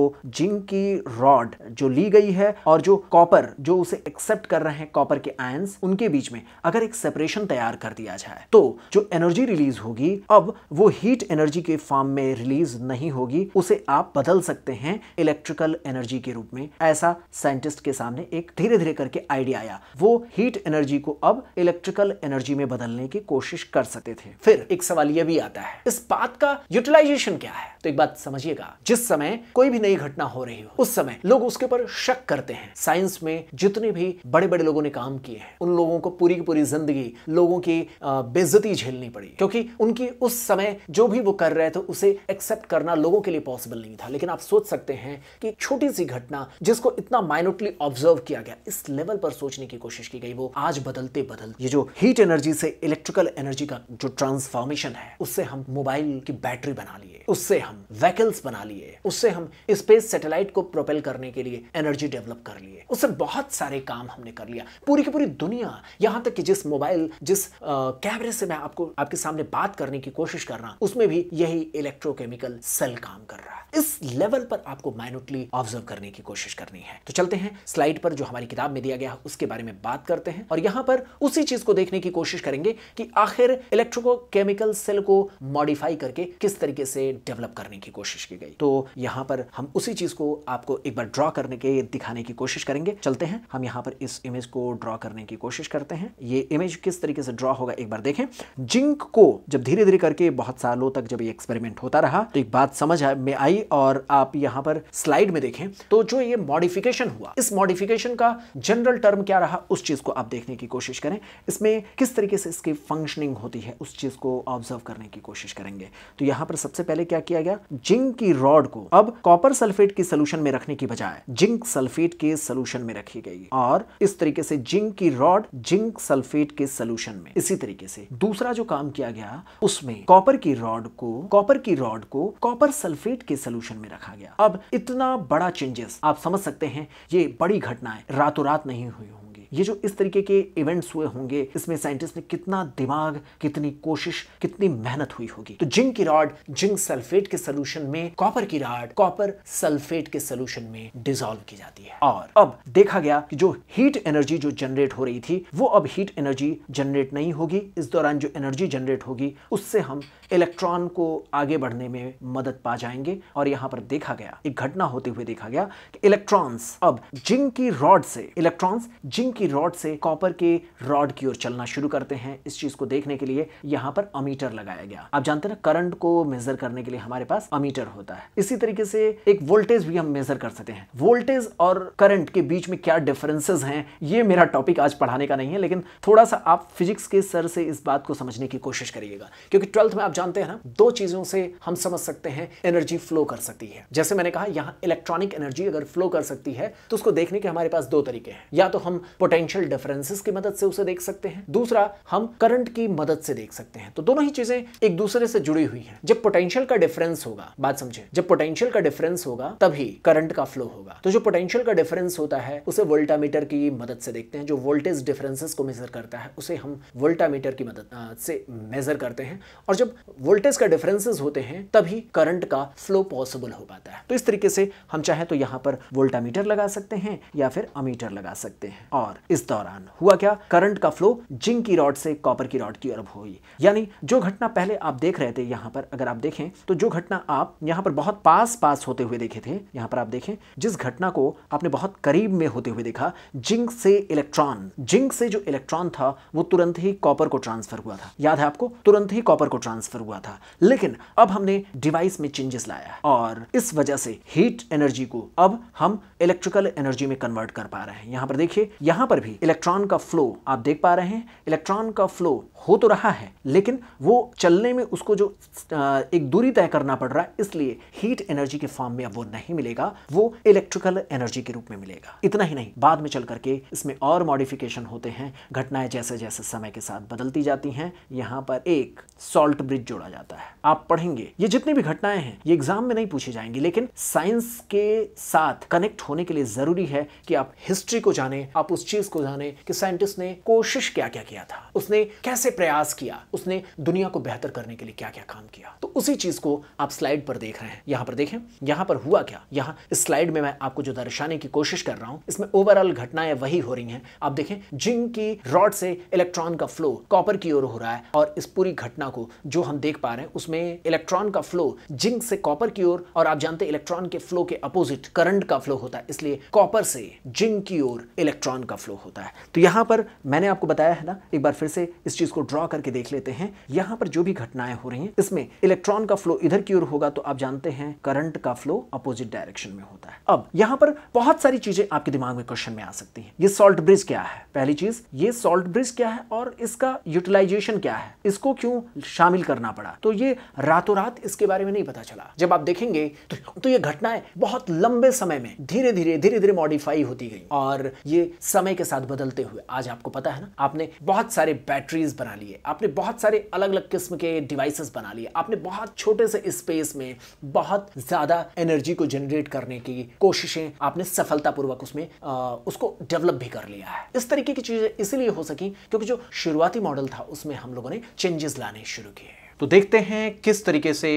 जिंक की रॉड जो ली गई है और जो कॉपर जो उसे एक्सेप्ट कर रहे हैं कॉपर के आय उनके बीच में अगर एक सेपरेशन तैयार कर दिया जाए तो जो एनर्जी रिलीज होगी अब वो हीट एनर्जी एनर्जी के फॉर्म में रिलीज नहीं होगी उसे आप बदल सकते हैं इलेक्ट्रिकल एनर्जी के रूप में ऐसा साइंटिस्ट के सामने एक धीरे धीरे करके आइडिया आया वो हीट एनर्जी को अब इलेक्ट्रिकल एनर्जी में बदलने की कोशिश कर सकते थे फिर एक सवाल यह भी आता है इस बात का यूटिलाइजेशन क्या है तो एक बात समझिएगा जिस समय कोई भी नई घटना हो रही हो उस समय लोग उसके ऊपर शक करते हैं साइंस में जितने भी बड़े बड़े लोगों ने काम किए हैं उन लोगों को पूरी की पूरी जिंदगी लोगों की बेजती झेलनी पड़ी क्योंकि उनकी उस समय जो भी वो कर रहे थे तो उसे एक्सेप्ट करना लोगों के लिए पॉसिबल नहीं था लेकिन आप सोच सकते हैं कि छोटी सी घटना जिसको इतना माइनोटली ऑब्जर्व किया गया इस लेवल पर सोचने की कोशिश की गई वो आज बदलते बदल ये जो हीट एनर्जी से इलेक्ट्रिकल एनर्जी का जो ट्रांसफॉर्मेशन है उससे हम मोबाइल की बैटरी बना लिए उससे हम व्हीकल्स बना लिए उससे हम स्पेस सैटेलाइट को प्रोपेल करने के लिए एनर्जी डेवलप कर लिए उससे बहुत सारे काम हमने कर लिया पूरी की पूरी दुनिया यहां तक कि जिस मोबाइल जिस कैमरे से मैं आपको आपके सामने बात करने की कोशिश कर रहा हूं उसमें भी यही इलेक्ट्रोकेमिकल सेल काम कर रहा है इस लेवल पर आपको माइन्यूटली ऑब्जर्व करने की कोशिश करनी है तो चलते हैं स्लाइड पर जो हमारी किताब में दिया गया है उसके बारे में बात करते हैं और यहां पर उसी चीज को देखने की कोशिश करेंगे कि आखिर इलेक्ट्रोकेमिकल सेल को मॉडिफाई करके किस तरीके से डेवलप करने की कोशिश की गई तो यहां पर हम उसी चीज को आपको एक बार ड्रॉ करने के दिखाने की कोशिश करेंगे चलते हैं हम यहां पर इस इमेज को ड्रॉ करने की कोशिश करते हैं ये इमेज किस तरीके से ड्रॉ होगा एक बार देखें जिंक को जब धीरे धीरे करके बहुत सालों तक जब जब ये एक्सपेरिमेंट होता रहा तो एक बात समझ में आई और आप यहाँ पर स्लाइड में देखें तो जो ये मॉडिफिकेशन हुआ इस मॉडिफिकेशन का जनरल टर्म क्या रहा उस चीज को आप देखने की कोशिश करें इसमें किस तरीके से इसकी फंक्शनिंग होती है उस चीज को ऑब्जर्व करने की कोशिश करेंगे तो यहाँ पर सबसे पहले क्या किया गया जिंक की रॉड को अब कॉपर सल्फेट की सोल्यूशन में रखने की बजाय जिंक सल्फेट के सोल्यूशन में रखी गई और इस तरीके से जिंक की रॉड जिंक सल्फेट के सोल्यूशन में इसी तरीके से दूसरा जो काम किया गया उसमें कॉपर की रॉड को को कॉपर की रॉड को कॉपर सल्फेट के सोल्यूशन में रखा गया अब इतना बड़ा चेंजेस आप समझ सकते हैं ये बड़ी घटनाएं रातों रात नहीं हुई होंगी ये जो इस तरीके के इवेंट्स हुए होंगे इसमें साइंटिस्ट ने कितना दिमाग कितनी कोशिश कितनी मेहनत हुई होगी तो जिंक की रॉड जिंक सल्फेट के सोल्यूशन में कॉपर की रॉड कॉपर सल्फेट के सोल्यूशन में डिजोल्व की जाती है और अब देखा गया कि जो हीट एनर्जी जो जनरेट हो रही थी वो अब हीट एनर्जी जनरेट नहीं होगी इस दौरान जो एनर्जी जनरेट होगी उससे हम इलेक्ट्रॉन को आगे बढ़ने में मदद पा जाएंगे और यहां पर देखा गया एक घटना होते हुए देखा गया कि इलेक्ट्रॉन्स अब जिंक की रॉड से इलेक्ट्रॉन्स जिंक की रॉड से कॉपर के रॉड की ओर चलना शुरू करते हैं इस चीज को देखने के लिए यहाँ पर अमीटर लगाया गया आप जानते ना करंट को मेजर करने के लिए हमारे पास अमीटर होता है इसी तरीके से एक वोल्टेज भी हम मेजर कर सकते हैं वोल्टेज और करंट के बीच में क्या डिफरेंसेस हैं ये मेरा टॉपिक आज पढ़ाने का नहीं है लेकिन थोड़ा सा आप फिजिक्स के सर से इस बात को समझने की कोशिश करिएगा क्योंकि ट्वेल्थ में आप जानते हैं ना दो चीजों से हम समझ सकते हैं एनर्जी फ्लो कर सकती है जैसे मैंने कहा यहाँ इलेक्ट्रॉनिक एनर्जी अगर फ्लो कर सकती है तो उसको देखने के हमारे पास दो तरीके हैं या तो हम पोटेंशियल डिफरेंसेस की मदद से उसे देख सकते हैं दूसरा हम करंट की मदद से देख सकते हैं तो दोनों ही चीजें एक दूसरे से जुड़ी हुई है जब पोटेंशियल का डिफरेंस होगा बात समझे जब पोटेंशियल का डिफरेंस होगा तभी करंट का फ्लो होगा तो जो पोटेंशियल का डिफरेंस होता है उसे वोल्टामीटर की मदद से देखते हैं जो वोल्टेज डिफरेंसेस को मेजर करता है उसे हम वोल्टामीटर की मदद से मेजर करते हैं और जब वोल्टेज का डिफरेंसेस होते हैं तभी करंट का फ्लो पॉसिबल हो पाता है तो इस तरीके से हम चाहे तो यहाँ पर वोल्टामीटर लगा सकते हैं या फिर अमीटर लगा सकते हैं और बार इस दौरान हुआ क्या करंट का फ्लो जिंक की रॉड से कॉपर की रॉड की ओर हुई यानी जो घटना पहले आप देख रहे थे यहाँ पर अगर आप देखें तो जो घटना आप यहाँ पर बहुत पास पास होते हुए देखे थे यहाँ पर आप देखें जिस घटना को आपने बहुत करीब में होते हुए देखा जिंक से इलेक्ट्रॉन जिंक से जो इलेक्ट्रॉन था वो तुरंत ही कॉपर को ट्रांसफर हुआ था याद है आपको तुरंत ही कॉपर को ट्रांसफर हुआ था लेकिन अब हमने डिवाइस में चेंजेस लाया है और इस वजह से हीट एनर्जी को अब हम इलेक्ट्रिकल एनर्जी में कन्वर्ट कर पा रहे हैं यहाँ पर देखिए यहाँ यहां पर भी इलेक्ट्रॉन का फ्लो आप देख पा रहे हैं इलेक्ट्रॉन का फ्लो हो तो रहा है लेकिन वो चलने में उसको जो एक दूरी तय करना पड़ रहा है इसलिए हीट एनर्जी के फॉर्म में अब वो नहीं मिलेगा वो इलेक्ट्रिकल एनर्जी के रूप में मिलेगा इतना ही नहीं बाद में चल करके इसमें और मॉडिफिकेशन होते हैं घटनाएं जैसे जैसे समय के साथ बदलती जाती हैं यहाँ पर एक सॉल्ट ब्रिज जोड़ा जाता है आप पढ़ेंगे ये जितनी भी घटनाएं हैं ये एग्जाम में नहीं पूछी जाएंगी लेकिन साइंस के साथ कनेक्ट होने के लिए जरूरी है कि आप हिस्ट्री को जाने आप उस चीज चीज को जाने कि साइंटिस्ट ने कोशिश क्या क्या किया था उसने कैसे प्रयास किया उसने दुनिया को बेहतर करने के लिए क्या क्या काम किया तो उसी चीज को आप स्लाइड पर देख रहे हैं यहां पर देखें यहां पर हुआ क्या यहां इस स्लाइड में मैं आपको जो दर्शाने की कोशिश कर रहा हूं इसमें ओवरऑल घटनाएं वही हो रही हैं आप देखें जिंक की रॉड से इलेक्ट्रॉन का फ्लो कॉपर की ओर हो रहा है और इस पूरी घटना को जो हम देख पा रहे हैं उसमें इलेक्ट्रॉन का फ्लो जिंक से कॉपर की ओर और आप जानते इलेक्ट्रॉन के फ्लो के अपोजिट करंट का फ्लो होता है इसलिए कॉपर से जिंक की ओर इलेक्ट्रॉन का फ्लो फ्लो होता है तो यहाँ पर मैंने आपको बताया है ना एक बार फिर से इस चीज़ को ड्रॉ करके देख लेते हैं यहाँ पर जो भी घटनाएं हो रही हैं इसमें इलेक्ट्रॉन का फ्लो इधर की ओर होगा तो आप जानते हैं करंट का फ्लो अपोजिट डायरेक्शन में होता है अब यहाँ पर बहुत सारी चीजें आपके दिमाग में क्वेश्चन में आ सकती है ये सॉल्ट ब्रिज क्या है पहली चीज ये सॉल्ट ब्रिज क्या है और इसका यूटिलाइजेशन क्या है इसको क्यों शामिल करना पड़ा तो ये रातों रात इसके बारे में नहीं पता चला जब आप देखेंगे तो, तो ये घटनाएं बहुत लंबे समय में धीरे धीरे धीरे धीरे मॉडिफाई होती गई और ये समय के साथ बदलते हुए आज आपको पता है ना आपने बहुत सारे बैटरीज बना लिए आपने बहुत सारे अलग अलग किस्म के डिवाइसेस बना लिए आपने बहुत छोटे से स्पेस में बहुत ज्यादा एनर्जी को जनरेट करने की कोशिशें आपने सफलतापूर्वक उसमें आ, उसको डेवलप भी कर लिया है इस तरीके की चीजें इसीलिए हो सकी क्योंकि जो शुरुआती मॉडल था उसमें हम लोगों ने चेंजेस लाने शुरू किए तो देखते हैं किस तरीके से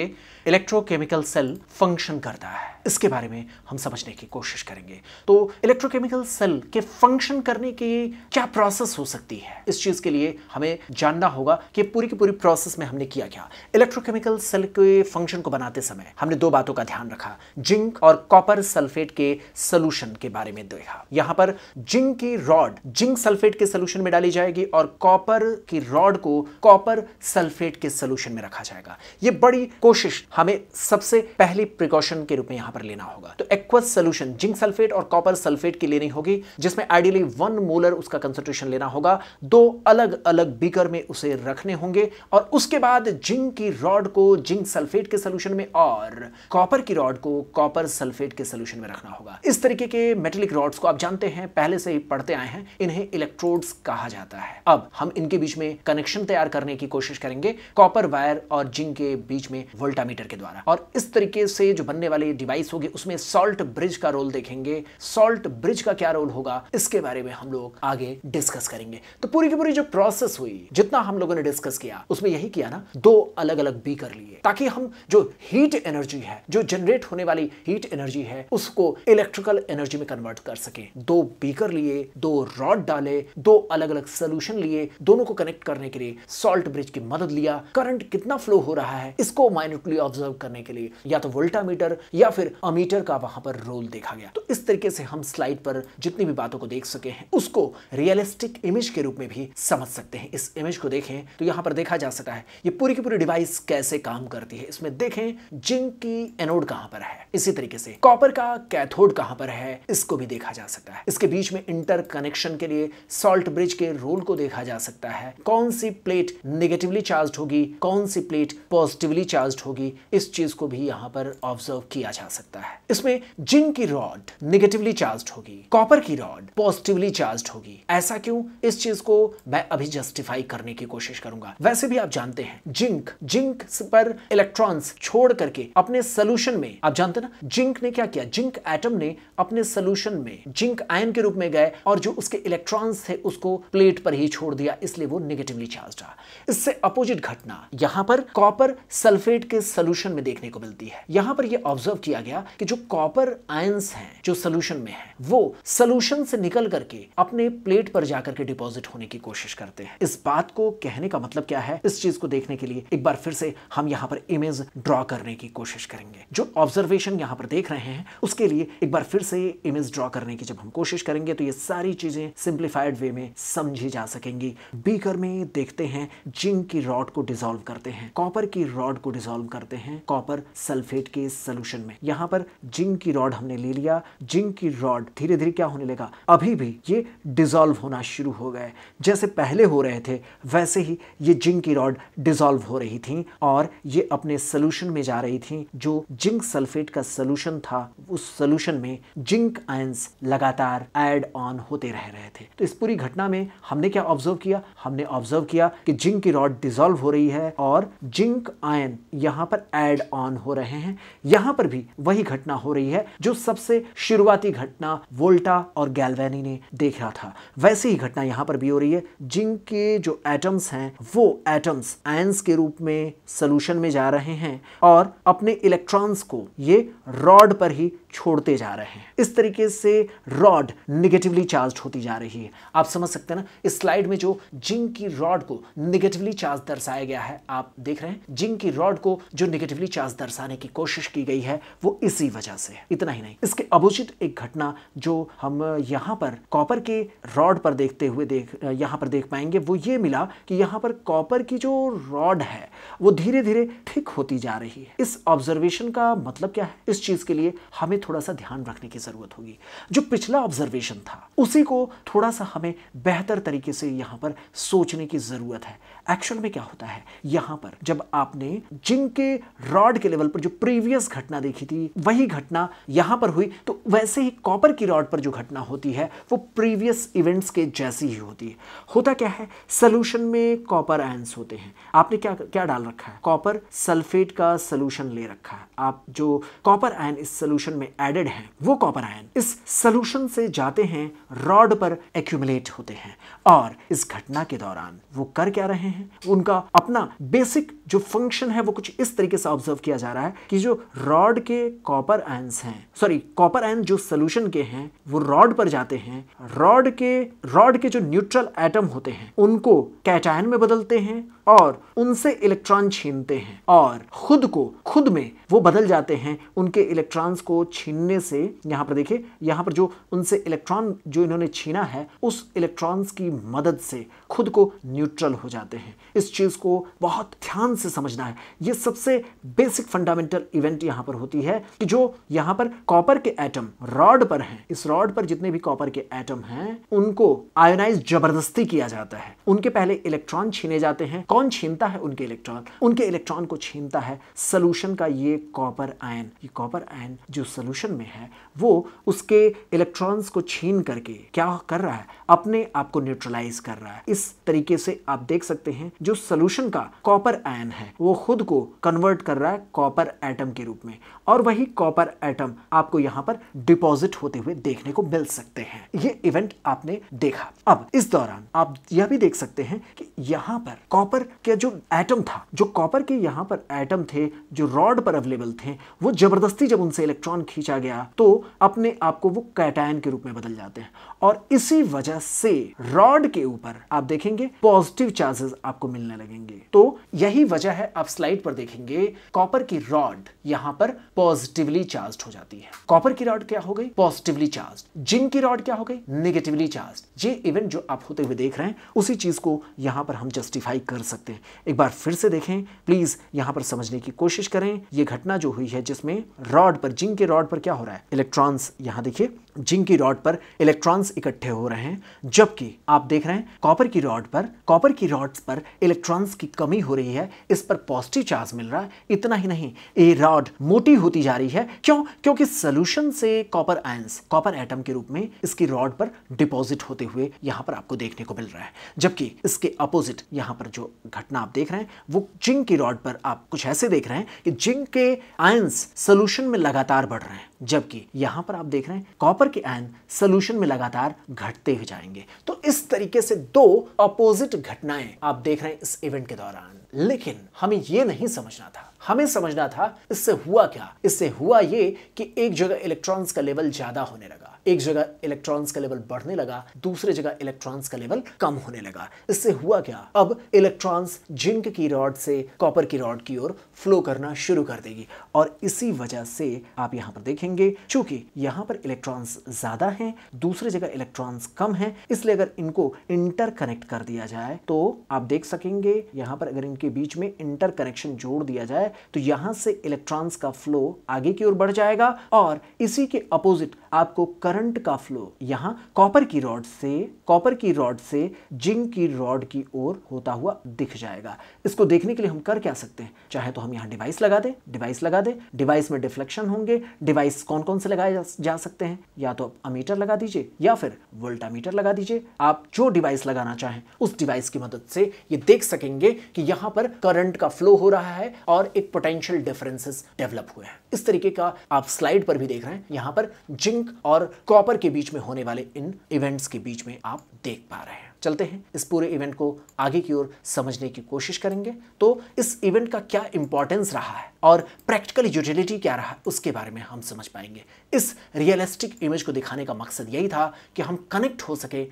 इलेक्ट्रोकेमिकल सेल फंक्शन करता है इसके बारे में हम समझने की कोशिश करेंगे तो इलेक्ट्रोकेमिकल सेल के फंक्शन करने की क्या प्रोसेस हो सकती है इस चीज के लिए हमें जानना होगा कि पूरी की पूरी प्रोसेस में हमने किया क्या इलेक्ट्रोकेमिकल सेल के फंक्शन को बनाते समय हमने दो बातों का ध्यान रखा जिंक और कॉपर सल्फेट के सोल्यूशन के बारे में देखा यहां पर जिंक की रॉड जिंक सल्फेट के सोल्यूशन में डाली जाएगी और कॉपर की रॉड को कॉपर सल्फेट के सोल्यूशन में रखा जाएगा यह बड़ी कोशिश हमें सबसे पहली प्रिकॉशन के रूप में यहां पर लेना होगा तो एक्वस सोल्यूशन जिंक सल्फेट और कॉपर सल्फेट की लेनी होगी जिसमें आइडियली वन मोलर उसका कंसेंट्रेशन लेना होगा दो अलग अलग बीकर में उसे रखने होंगे और उसके बाद जिंक की रॉड को जिंक सल्फेट के सोल्यूशन में और कॉपर की रॉड को कॉपर सल्फेट के सोल्यूशन में रखना होगा इस तरीके के मेटेलिक रॉड्स को आप जानते हैं पहले से ही पढ़ते आए हैं इन्हें इलेक्ट्रोड्स कहा जाता है अब हम इनके बीच में कनेक्शन तैयार करने की कोशिश करेंगे कॉपर वायर और जिंक के बीच में वोल्टामीटर कैपेसिटर के द्वारा और इस तरीके से जो बनने वाले डिवाइस होगी उसमें सॉल्ट ब्रिज का रोल देखेंगे सॉल्ट ब्रिज का क्या रोल होगा इसके बारे में हम लोग आगे डिस्कस करेंगे तो पूरी की पूरी जो प्रोसेस हुई जितना हम लोगों ने डिस्कस किया उसमें यही किया ना दो अलग अलग बी कर लिए ताकि हम जो हीट एनर्जी है जो जनरेट होने वाली हीट एनर्जी है उसको इलेक्ट्रिकल एनर्जी में कन्वर्ट कर सके दो बीकर लिए दो रॉड डाले दो अलग अलग सोल्यूशन लिए दोनों को कनेक्ट करने के लिए सॉल्ट ब्रिज की मदद लिया करंट कितना फ्लो हो रहा है इसको माइन्यूटली ऑब्जर्व करने के लिए या तो वोल्टा मीटर या फिर अमीटर का वहां पर रोल देखा गया तो इस तरीके से हम स्लाइड पर जितनी भी बातों को देख सके हैं उसको रियलिस्टिक इमेज के रूप में भी समझ सकते हैं इस इमेज को देखें तो यहां पर देखा जा सकता है ये पूरी की पूरी डिवाइस कैसे काम करती है इसमें देखें जिंक की एनोड कहां पर है इसी तरीके से कॉपर का कैथोड कहां पर है इसको भी देखा जा सकता है इसके बीच में इंटर कनेक्शन के लिए सॉल्ट ब्रिज के रोल को देखा जा सकता है कौन सी प्लेट निगेटिवली चार्ज होगी कौन सी प्लेट पॉजिटिवली चार्ज होगी इस चीज को भी यहाँ पर ऑब्जर्व किया जा सकता है इसमें जिन की रॉड निगेटिवली चार्ज होगी कॉपर की रॉड पॉजिटिवली चार्ज होगी ऐसा क्यों इस चीज को मैं अभी जस्टिफाई करने की कोशिश करूंगा वैसे भी आप जानते हैं जिंक जिंक पर इलेक्ट्रॉन्स छोड़ करके अपने सोल्यूशन में आप जानते ना जिंक ने क्या किया जिंक एटम ने अपने सोल्यूशन में जिंक आयन के रूप में गए और जो उसके इलेक्ट्रॉन्स थे उसको प्लेट पर ही छोड़ दिया इसलिए वो निगेटिवली चार्ज रहा इससे अपोजिट घटना यहां पर कॉपर सल्फेट के सोल्यूशन सोल्यूशन में देखने को मिलती है यहाँ पर यह ऑब्जर्व किया गया कि जो कॉपर आयंस हैं जो सोल्यूशन में है वो सोल्यूशन से निकल करके अपने प्लेट पर जाकर के डिपॉजिट होने की कोशिश करते हैं इस बात को कहने का मतलब क्या है इस चीज को देखने के लिए एक बार फिर से हम यहाँ पर इमेज ड्रॉ करने की कोशिश करेंगे जो ऑब्जर्वेशन यहाँ पर देख रहे हैं उसके लिए एक बार फिर से इमेज ड्रॉ करने की जब हम कोशिश करेंगे तो ये सारी चीजें सिंप्लीफाइड वे में समझी जा सकेंगी बीकर में देखते हैं जिंक की रॉड को डिजोल्व करते हैं कॉपर की रॉड को डिजोल्व करते हैं हैं कॉपर सल्फेट के सोल्यूशन में यहां पर जिंक की रॉड हमने ले लिया जिंक की रॉड धीरे धीरे क्या होने लगा अभी भी ये डिजोल्व होना शुरू हो गए जैसे पहले हो रहे थे वैसे ही ये जिंक की रॉड डिजोल्व हो रही थी और ये अपने सोल्यूशन में जा रही थी जो जिंक सल्फेट का सोल्यूशन था उस सोल्यूशन में जिंक आयंस लगातार एड ऑन होते रह रहे थे तो इस पूरी घटना में हमने क्या ऑब्जर्व किया हमने ऑब्जर्व किया कि जिंक की रॉड डिजोल्व हो रही है और जिंक आयन यहां पर एड ऑन हो रहे हैं यहां पर भी वही घटना हो रही है जो सबसे शुरुआती घटना वोल्टा और गैलवेनी ने देखा था वैसे ही घटना यहां पर भी हो रही है जिनके जो एटम्स हैं वो एटम्स आयंस के रूप में सोल्यूशन में जा रहे हैं और अपने इलेक्ट्रॉन्स को ये रॉड पर ही छोड़ते जा रहे हैं इस तरीके से रॉड निगेटिवली चार्ज होती जा रही है आप समझ सकते हैं ना इस स्लाइड में जो जिंक की रॉड को निगेटिवली चार्ज दर्शाया गया है आप देख रहे हैं जिंक की रॉड को जो निगेटिवली चार्ज दर्शाने की कोशिश की गई है वो इसी वजह से है इतना ही नहीं इसके अपोजिट एक घटना जो हम यहाँ पर कॉपर के रॉड पर देखते हुए देख यहाँ पर देख पाएंगे वो ये मिला कि यहाँ पर कॉपर की जो रॉड है वो धीरे धीरे ठीक होती जा रही है इस ऑब्जर्वेशन का मतलब क्या है इस चीज के लिए हमें हमें थोड़ा सा ध्यान रखने की ज़रूरत होगी जो पिछला ऑब्जर्वेशन था उसी को थोड़ा सा हमें बेहतर तरीके से यहां पर सोचने की ज़रूरत है एक्शन में क्या होता है यहां पर जब आपने जिनके रॉड के लेवल पर जो प्रीवियस घटना देखी थी वही घटना यहां पर हुई तो वैसे ही कॉपर की रॉड पर जो घटना होती है वो प्रीवियस इवेंट्स के जैसी ही होती है होता क्या है सोल्यूशन में कॉपर आयंस होते हैं आपने क्या क्या डाल रखा है कॉपर सल्फेट का सोल्यूशन ले रखा है आप जो कॉपर आयन इस सोल्यूशन में एडेड हैं वो कॉपर आयन इस सोल्यूशन से जाते हैं रॉड पर एक्यूमुलेट होते हैं और इस घटना के दौरान वो कर क्या रहे हैं उनका अपना बेसिक जो फंक्शन है वो कुछ इस तरीके से ऑब्जर्व किया जा रहा है कि जो रॉड के कॉपर आयन्स हैं सॉरी कॉपर आयन जो सोल्यूशन के हैं वो रॉड पर जाते हैं रॉड के रॉड के जो न्यूट्रल एटम होते हैं उनको कैटायन में बदलते हैं और उनसे इलेक्ट्रॉन छीनते हैं और खुद को खुद में वो बदल जाते हैं उनके इलेक्ट्रॉन्स को छीनने से यहाँ पर देखिए यहाँ पर जो उनसे इलेक्ट्रॉन जो इन्होंने छीना है उस इलेक्ट्रॉन्स की मदद से खुद को न्यूट्रल हो जाते हैं इस चीज़ को बहुत ध्यान से समझना है ये सबसे बेसिक फंडामेंटल इवेंट यहाँ पर होती है कि जो यहाँ पर कॉपर के एटम रॉड पर हैं इस रॉड पर जितने भी कॉपर के एटम हैं उनको आयोनाइज जबरदस्ती किया जाता है उनके पहले इलेक्ट्रॉन छीने जाते हैं कौन छीनता है उनके इलेक्ट्रॉन उनके इलेक्ट्रॉन को छीनता है सोल्यूशन का ये कॉपर आयन ये कॉपर आयन जो सोल्यूशन में है वो उसके इलेक्ट्रॉन्स को छीन करके क्या कर रहा है अपने आप को न्यूट्रलाइज कर रहा है इस इस तरीके से आप देख सकते हैं जो सोल्यूशन का कॉपर आयन है वो खुद को कन्वर्ट कर रहा है कॉपर एटम के रूप में और वही कॉपर एटम आपको यहाँ पर डिपॉजिट होते हुए देखने को मिल सकते हैं ये इवेंट आपने देखा अब इस दौरान आप यह भी देख सकते हैं कि यहाँ पर कॉपर के जो एटम था जो कॉपर के यहाँ पर एटम थे जो रॉड पर अवेलेबल थे वो जबरदस्ती जब उनसे इलेक्ट्रॉन खींचा गया तो अपने आप को वो कैटायन के रूप में बदल जाते हैं और इसी वजह से रॉड के ऊपर आप देखेंगे पॉजिटिव चार्जेस आपको मिलने लगेंगे तो यही वजह है आप स्लाइड पर देखेंगे कॉपर की रॉड यहाँ पर पॉजिटिवली चार्ज हो जाती है कॉपर की रॉड क्या हो गई पॉजिटिवली चार्ज जिंक की रॉड क्या हो गई नेगेटिवली चार्ज ये इवेंट जो आप होते हुए देख रहे हैं उसी चीज को यहाँ पर हम जस्टिफाई कर सकते हैं एक बार फिर से देखें प्लीज यहाँ पर समझने की कोशिश करें ये घटना जो हुई है जिसमें रॉड पर जिंक के रॉड पर क्या हो रहा है इलेक्ट्रॉन्स यहाँ देखिए जिंक की रॉड पर इलेक्ट्रॉन्स इकट्ठे हो रहे हैं जबकि आप देख रहे हैं कॉपर की रॉड पर कॉपर की रॉड्स पर इलेक्ट्रॉन्स की कमी हो रही है इस पर पॉजिटिव चार्ज मिल रहा है इतना ही नहीं ये रॉड मोटी होती जा रही है क्यों क्योंकि सोल्यूशन से कॉपर आयंस कॉपर एटम के रूप में इसकी रॉड पर डिपॉजिट होते हुए यहां पर आपको देखने को मिल रहा है जबकि इसके अपोजिट यहां पर जो घटना आप देख रहे हैं वो जिंक की रॉड पर आप कुछ ऐसे देख रहे हैं कि जिंक के आयंस सोल्यूशन में लगातार बढ़ रहे हैं जबकि यहां पर आप देख रहे हैं कॉपर के आयन सोल्यूशन में लगातार घटते हुए जाएंगे तो इस तरीके से दो अपोजिट घटनाएं आप देख रहे हैं इस इवेंट के दौरान लेकिन हमें यह नहीं समझना था हमें समझना था इससे हुआ क्या इससे हुआ ये कि एक जगह इलेक्ट्रॉन्स का लेवल ज्यादा होने लगा एक जगह इलेक्ट्रॉन्स का लेवल बढ़ने लगा दूसरे जगह इलेक्ट्रॉन्स का लेवल कम होने लगा इससे हुआ क्या अब इलेक्ट्रॉन्स जिंक की रॉड से कॉपर की रॉड की ओर फ्लो करना शुरू कर देगी और इसी वजह से आप यहाँ पर देखेंगे चूंकि यहाँ पर इलेक्ट्रॉन्स ज्यादा हैं दूसरे जगह इलेक्ट्रॉन्स कम हैं इसलिए अगर इनको इंटरकनेक्ट कर दिया जाए तो आप देख सकेंगे यहाँ पर अगर इनके बीच में इंटरकनेक्शन जोड़ दिया जाए तो यहाँ से इलेक्ट्रॉन्स का फ्लो आगे की ओर बढ़ जाएगा और इसी के अपोजिट आपको कर करंट का फ्लो यहाँ कॉपर की रॉड से कॉपर की रॉड से जिंक की रॉड की ओर होता हुआ दिख जाएगा इसको देखने के लिए हम कर क्या सकते हैं चाहे तो हम यहाँ डिवाइस लगा दें डिवाइस लगा दें डिवाइस में डिफ्लेक्शन होंगे डिवाइस कौन कौन से लगाए जा सकते हैं या तो अमीटर लगा दीजिए या फिर वोल्टामीटर लगा दीजिए आप जो डिवाइस लगाना चाहें उस डिवाइस की मदद से ये देख सकेंगे कि यहाँ पर करंट का फ्लो हो रहा है और एक पोटेंशियल डिफरेंसेस डेवलप हुए हैं इस तरीके का आप स्लाइड पर भी देख रहे हैं यहाँ पर जिंक और कॉपर के बीच में होने वाले इन इवेंट्स के बीच में आप देख पा रहे हैं चलते हैं इस पूरे इवेंट को आगे की ओर समझने की कोशिश करेंगे तो इस इवेंट का क्या इंपॉर्टेंस रहा है और प्रैक्टिकल यूटिलिटी क्या रहा है उसके बारे में हम समझ पाएंगे इस रियलिस्टिक इमेज को दिखाने का मकसद यही था कि हम कनेक्ट हो सके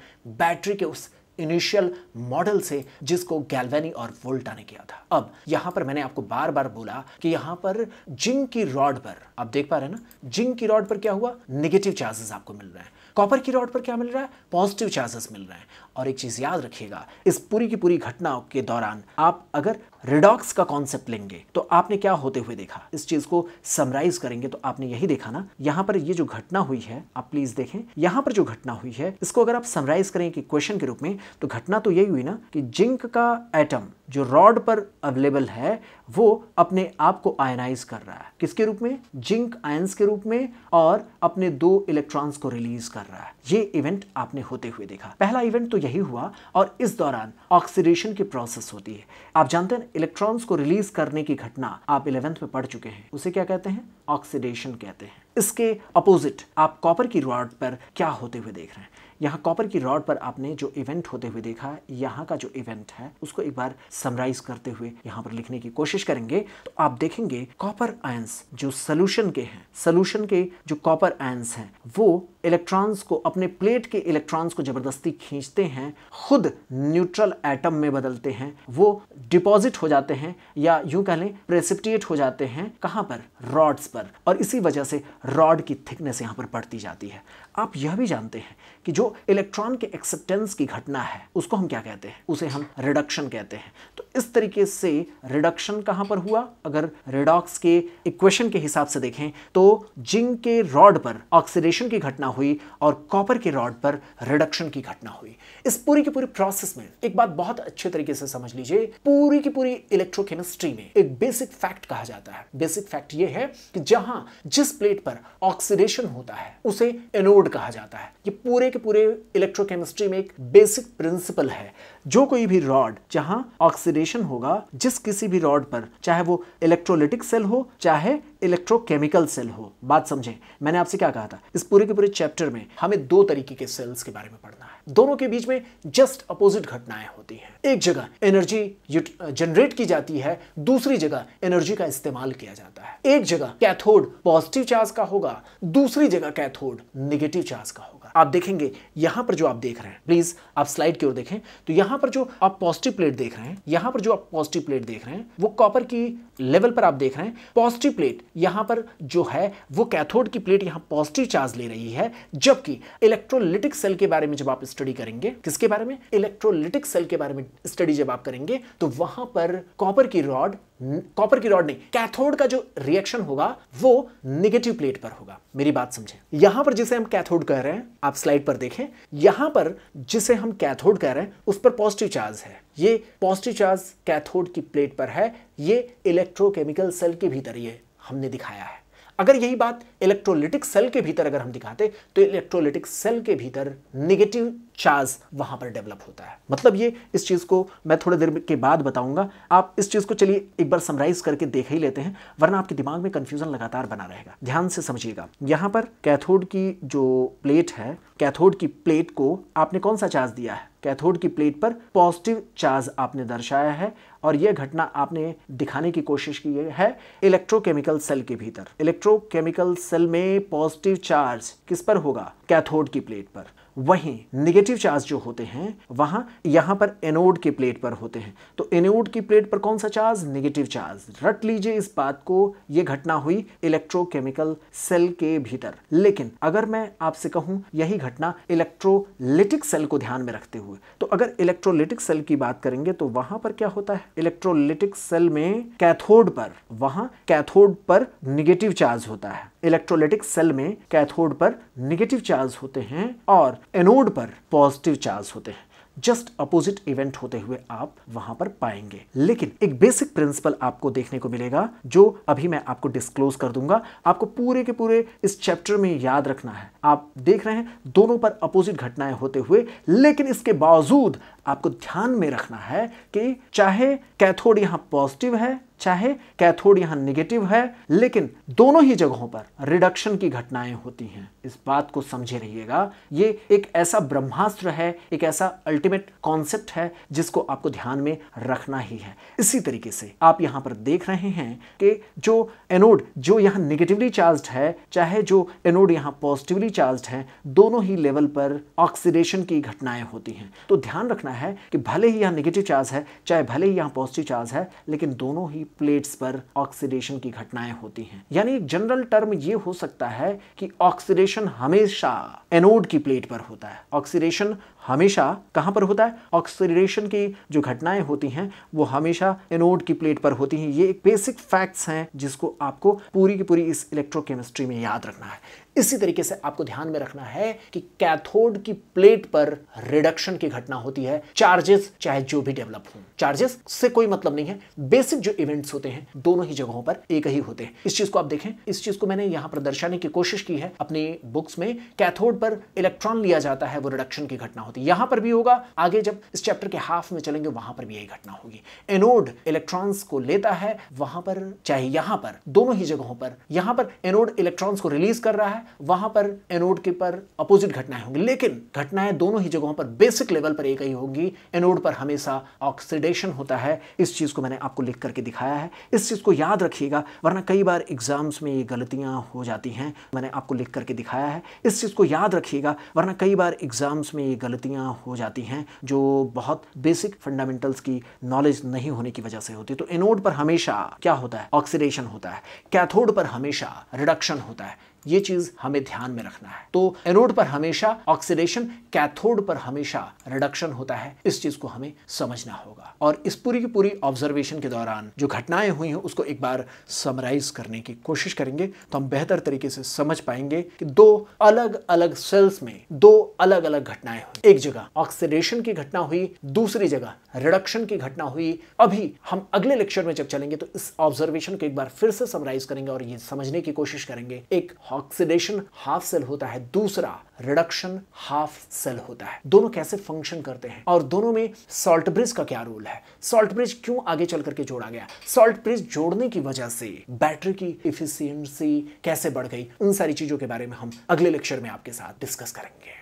बैटरी के उस इनिशियल मॉडल से जिसको गैल्वेनी और वोल्टा ने किया था अब यहां पर मैंने आपको बार बार बोला कि यहां पर जिंक की रॉड पर आप देख पा रहे हैं ना जिंक की रॉड पर क्या हुआ निगेटिव चार्जेस आपको मिल रहे हैं कॉपर की रॉड पर क्या मिल रहा है पॉजिटिव चार्जेस मिल रहे हैं और एक चीज़ याद रखिएगा इस पूरी की पूरी घटना के दौरान आप अगर रिडॉक्स का कॉन्सेप्ट लेंगे तो आपने क्या होते हुए देखा इस चीज को समराइज करेंगे तो आपने यही देखा ना यहाँ पर ये जो घटना हुई है आप प्लीज देखें यहाँ पर जो घटना हुई है इसको अगर आप समराइज करें कि क्वेश्चन के रूप में तो घटना तो यही हुई ना कि जिंक का एटम जो रॉड पर अवेलेबल है वो अपने आप को आयनाइज कर रहा है किसके रूप में जिंक आयंस के रूप में और अपने दो इलेक्ट्रॉन्स को रिलीज कर रहा है ये इवेंट आपने होते हुए देखा पहला इवेंट तो यही यही हुआ और इस दौरान ऑक्सीडेशन की प्रोसेस होती है आप जानते हैं इलेक्ट्रॉन्स को रिलीज करने की घटना आप इलेवेंथ में पढ़ चुके हैं उसे क्या कहते हैं ऑक्सीडेशन कहते हैं इसके अपोजिट आप कॉपर की रॉड पर क्या होते हुए देख रहे हैं यहाँ कॉपर की रॉड पर आपने जो इवेंट होते हुए देखा यहाँ का जो इवेंट है उसको एक बार समराइज करते हुए यहाँ पर लिखने की कोशिश करेंगे तो आप देखेंगे कॉपर आयंस जो सोल्यूशन के हैं सोल्यूशन के जो कॉपर आयंस हैं वो इलेक्ट्रॉन्स को अपने प्लेट के इलेक्ट्रॉन्स को जबरदस्ती खींचते हैं खुद न्यूट्रल एटम में बदलते हैं वो डिपॉजिट हो जाते हैं या यूं कह लें प्रेसिपिटेट हो जाते हैं कहाँ पर रॉड्स पर और इसी वजह से रॉड की थिकनेस यहाँ पर बढ़ती जाती है आप यह भी जानते हैं कि जो इलेक्ट्रॉन के एक्सेप्टेंस की घटना है उसको हम क्या कहते हैं उसे हम रिडक्शन कहते हैं तो इस तरीके से रिडक्शन कहां पर हुआ अगर रेडॉक्स के इक्वेशन के हिसाब से देखें तो जिंक के रॉड पर ऑक्सीडेशन की घटना हुई और कॉपर के रॉड पर रिडक्शन की घटना हुई इस पूरी की पूरी प्रोसेस में एक बात बहुत अच्छे तरीके से समझ लीजिए पूरी की पूरी इलेक्ट्रोकेमिस्ट्री में एक बेसिक फैक्ट कहा जाता है बेसिक फैक्ट यह है कि जहां जिस प्लेट पर ऑक्सीडेशन होता है उसे एनोड कहा जाता है ये पूरे के पूरे पूरे इलेक्ट्रोकेमिस्ट्री में एक बेसिक प्रिंसिपल है जो कोई भी रॉड जहां ऑक्सीडेशन होगा जिस किसी भी रॉड पर चाहे वो इलेक्ट्रोलिटिक सेल हो चाहे इलेक्ट्रोकेमिकल सेल हो बात समझे मैंने आपसे क्या कहा था इस पूरे के पूरे चैप्टर में हमें दो तरीके के सेल्स के बारे में पढ़ना है दोनों के बीच में जस्ट अपोजिट घटनाएं होती हैं एक जगह एनर्जी जनरेट की जाती है दूसरी जगह एनर्जी का इस्तेमाल किया जाता है एक जगह कैथोड पॉजिटिव चार्ज का होगा दूसरी जगह कैथोड निगेटिव चार्ज का होगा आप देखेंगे यहां पर जो आप देख रहे हैं प्लीज़ आप स्लाइड की ओर देखें तो यहां पर जो आप पॉजिटिव प्लेट देख रहे हैं यहां पर जो आप पॉजिटिव प्लेट देख रहे हैं वो कॉपर की लेवल पर आप देख रहे हैं पॉजिटिव प्लेट यहां पर जो है वो कैथोड की प्लेट यहां पॉजिटिव चार्ज ले रही है जबकि इलेक्ट्रोलिटिक सेल के बारे में जब आप स्टडी करेंगे किसके बारे में इलेक्ट्रोलिटिक सेल के बारे में स्टडी जब आप करेंगे तो वहां पर कॉपर की रॉड कॉपर की रॉड नहीं कैथोड का जो रिएक्शन होगा वो निगेटिव प्लेट पर होगा मेरी बात समझे यहां पर जिसे हम कैथोड कह रहे हैं आप स्लाइड पर देखें यहां पर जिसे हम कैथोड कह रहे हैं उस पर पॉजिटिव चार्ज है ये पॉजिटिव चार्ज कैथोड की प्लेट पर है ये इलेक्ट्रोकेमिकल सेल के भीतर ये हमने दिखाया है अगर यही बात इलेक्ट्रोलिटिक सेल के भीतर अगर हम दिखाते तो इलेक्ट्रोलिटिक सेल के भीतर निगेटिव चार्ज वहां पर डेवलप होता है मतलब ये इस चीज को मैं थोड़ी देर के बाद बताऊंगा आप इस चीज को चलिए एक बार समराइज करके देख ही लेते हैं वरना आपके दिमाग में कंफ्यूजन लगातार बना रहेगा ध्यान से समझिएगा यहां पर कैथोड की जो प्लेट है कैथोड की प्लेट को आपने कौन सा चार्ज दिया है कैथोड की प्लेट पर पॉजिटिव चार्ज आपने दर्शाया है और यह घटना आपने दिखाने की कोशिश की है इलेक्ट्रोकेमिकल सेल के भीतर इलेक्ट्रोकेमिकल सेल में पॉजिटिव चार्ज किस पर होगा कैथोड की प्लेट पर वहीं निगेटिव चार्ज जो होते हैं वहां यहां पर एनोड के प्लेट पर होते हैं तो एनोड की प्लेट पर कौन सा चार्ज निगेटिव चार्ज रट लीजिए इस बात को यह घटना हुई इलेक्ट्रोकेमिकल सेल के भीतर लेकिन अगर मैं आपसे कहूं यही घटना इलेक्ट्रोलिटिक सेल को ध्यान में रखते हुए तो अगर इलेक्ट्रोलिटिक सेल की बात करेंगे तो वहां पर क्या होता है इलेक्ट्रोलिटिक सेल में कैथोड पर वहां कैथोड पर निगेटिव चार्ज होता है इलेक्ट्रोलाइटिक सेल में कैथोड पर निगेटिव चार्ज होते हैं और एनोड पर पॉजिटिव चार्ज होते हैं जस्ट अपोजिट इवेंट होते हुए आप वहां पर पाएंगे लेकिन एक बेसिक प्रिंसिपल आपको देखने को मिलेगा जो अभी मैं आपको डिस्क्लोज कर दूंगा आपको पूरे के पूरे इस चैप्टर में याद रखना है आप देख रहे हैं दोनों पर अपोजिट घटनाएं होते हुए लेकिन इसके बावजूद आपको ध्यान में रखना है कि चाहे कैथोड यहां पॉजिटिव है चाहे कैथोड यहां नेगेटिव है लेकिन दोनों ही जगहों पर रिडक्शन की घटनाएं होती हैं इस बात को समझे रहिएगा ये एक ऐसा ब्रह्मास्त्र है एक ऐसा अल्टीमेट कॉन्सेप्ट है जिसको आपको ध्यान में रखना ही है इसी तरीके से आप यहां पर देख रहे हैं कि जो एनोड जो यहां निगेटिवली चार्ज है चाहे जो एनोड यहां पॉजिटिवली चार्ज है दोनों ही लेवल पर ऑक्सीडेशन की घटनाएं होती हैं तो ध्यान रखना है कि भले ही यहाँ निगेटिव चार्ज है चाहे भले ही यहाँ पॉजिटिव चार्ज है लेकिन दोनों ही प्लेट्स पर ऑक्सीडेशन की घटनाएं होती हैं यानी एक जनरल टर्म ये हो सकता है कि ऑक्सीडेशन हमेशा एनोड की प्लेट पर होता है ऑक्सीडेशन हमेशा कहाँ पर होता है ऑक्सीडेशन की जो घटनाएं होती हैं वो हमेशा एनोड की प्लेट पर होती हैं ये एक बेसिक फैक्ट्स हैं जिसको आपको पूरी की पूरी इस इलेक्ट्रोकेमिस्ट्री में याद रखना है इसी तरीके से आपको ध्यान में रखना है कि कैथोड की प्लेट पर रिडक्शन की घटना होती है चार्जेस चाहे जो भी डेवलप हो चार्जेस से कोई मतलब नहीं है बेसिक जो इवेंट्स होते हैं दोनों ही जगहों पर एक ही होते हैं इस चीज को आप देखें इस चीज को मैंने यहां पर दर्शाने की कोशिश की है अपने बुक्स में कैथोड पर इलेक्ट्रॉन लिया जाता है वो रिडक्शन की घटना होती है साथ यहां पर भी होगा आगे जब इस चैप्टर के हाफ में चलेंगे वहां पर भी यही घटना होगी एनोड इलेक्ट्रॉन्स को लेता है वहां पर चाहे यहां पर दोनों ही जगहों पर यहां पर एनोड इलेक्ट्रॉन्स को रिलीज कर रहा है वहां पर एनोड के पर अपोजिट घटनाएं होंगी लेकिन घटनाएं दोनों ही जगहों पर बेसिक लेवल पर एक ही होगी एनोड पर हमेशा ऑक्सीडेशन होता है इस चीज को मैंने आपको लिख करके दिखाया है इस चीज को याद रखिएगा वरना कई बार एग्जाम्स में ये गलतियां हो जाती हैं मैंने आपको लिख करके दिखाया है इस चीज को याद रखिएगा वरना कई बार एग्जाम्स में ये गलती गलतियाँ हो जाती हैं जो बहुत बेसिक फंडामेंटल्स की नॉलेज नहीं होने की वजह से होती तो एनोड पर हमेशा क्या होता है ऑक्सीडेशन होता है कैथोड पर हमेशा रिडक्शन होता है ये चीज हमें ध्यान में रखना है तो एनोड पर हमेशा ऑक्सीडेशन कैथोड पर हमेशा रिडक्शन होता है इस चीज को हमें समझना होगा और इस पूरी की पूरी ऑब्जर्वेशन के दौरान जो घटनाएं हुई हैं उसको एक बार समराइज करने की कोशिश करेंगे तो हम बेहतर तरीके से समझ पाएंगे कि दो अलग अलग सेल्स में दो अलग अलग घटनाएं हुई एक जगह ऑक्सीडेशन की घटना हुई दूसरी जगह रिडक्शन की घटना हुई अभी हम अगले लेक्चर में जब चलेंगे तो इस ऑब्जर्वेशन को एक बार फिर से समराइज करेंगे और ये समझने की कोशिश करेंगे एक ऑक्सीडेशन हाफ सेल होता है दूसरा रिडक्शन हाफ सेल होता है दोनों कैसे फंक्शन करते हैं और दोनों में सॉल्ट ब्रिज का क्या रोल है सॉल्ट ब्रिज क्यों आगे चल करके जोड़ा गया सॉल्ट ब्रिज जोड़ने की वजह से बैटरी की इफिशियंसी कैसे बढ़ गई उन सारी चीजों के बारे में हम अगले लेक्चर में आपके साथ डिस्कस करेंगे